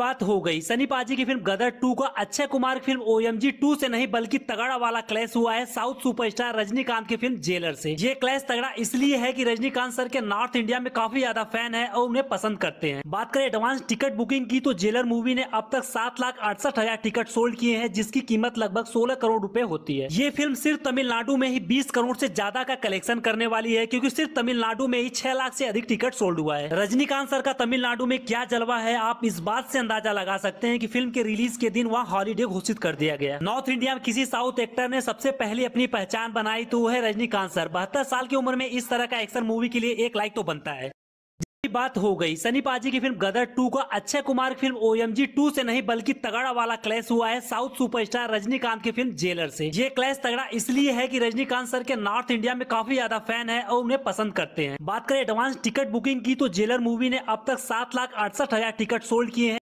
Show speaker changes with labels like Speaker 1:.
Speaker 1: बात हो गई सनी पाजी की फिल्म गदर टू का अक्षय कुमार की फिल्म ओएमजी टू से नहीं बल्कि तगड़ा वाला क्लैश हुआ है साउथ सुपरस्टार रजनीकांत की फिल्म जेलर से ये क्लैश तगड़ा इसलिए है कि रजनीकांत सर के नॉर्थ इंडिया में काफी ज्यादा फैन है और उन्हें पसंद करते हैं बात करें एडवांस टिकट बुकिंग की तो जेलर मूवी ने अब तक सात लाख अड़सठ हजार टिकट सोल्ड किए हैं जिसकी कीमत लगभग सोलह करोड़ रूपए होती है ये फिल्म सिर्फ तमिलनाडु में ही बीस करोड़ ऐसी ज्यादा का कलेक्शन करने वाली है क्यूँकी सिर्फ तमिलनाडु में ही छह लाख ऐसी अधिक टिकट सोल्ड हुआ है रजनीकांत सर का तमिलनाडु में क्या जलवा है आप इस बात ऐसी अंदाजा लगा सकते हैं कि फिल्म के रिलीज के दिन वहाँ हॉलीडे घोषित कर दिया गया नॉर्थ इंडिया में किसी साउथ एक्टर ने सबसे पहले अपनी पहचान बनाई तो वो है रजनीकांत सर बहत्तर साल की उम्र में इस तरह का एक्शन मूवी के लिए एक लाइक तो बनता है बात हो गई सनी पाजी की फिल्म गदर 2 का अक्षय कुमार की film O M G two से नहीं बल्कि तगड़ा वाला क्लैश हुआ है साउथ सुपरस्टार रजनीकांत की फिल्म जेलर से ये क्लैश तगड़ा इसलिए है कि रजनीकांत सर के नॉर्थ इंडिया में काफी ज्यादा फैन है और उन्हें पसंद करते हैं बात करें एडवांस टिकट बुकिंग की तो जेलर मूवी ने अब तक सात लाख अड़सठ हजार टिकट सोल्ड किए हैं